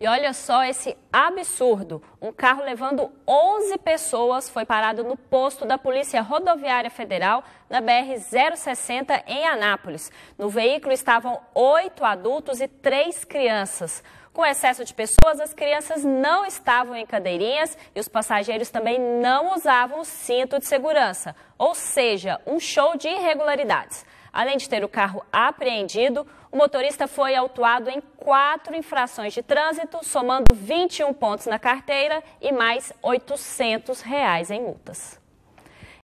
E olha só esse absurdo: um carro levando 11 pessoas foi parado no posto da Polícia Rodoviária Federal na BR-060 em Anápolis. No veículo estavam oito adultos e três crianças. Com excesso de pessoas, as crianças não estavam em cadeirinhas e os passageiros também não usavam o cinto de segurança. Ou seja, um show de irregularidades. Além de ter o carro apreendido, o motorista foi autuado em quatro infrações de trânsito, somando 21 pontos na carteira e mais R$ 800 reais em multas.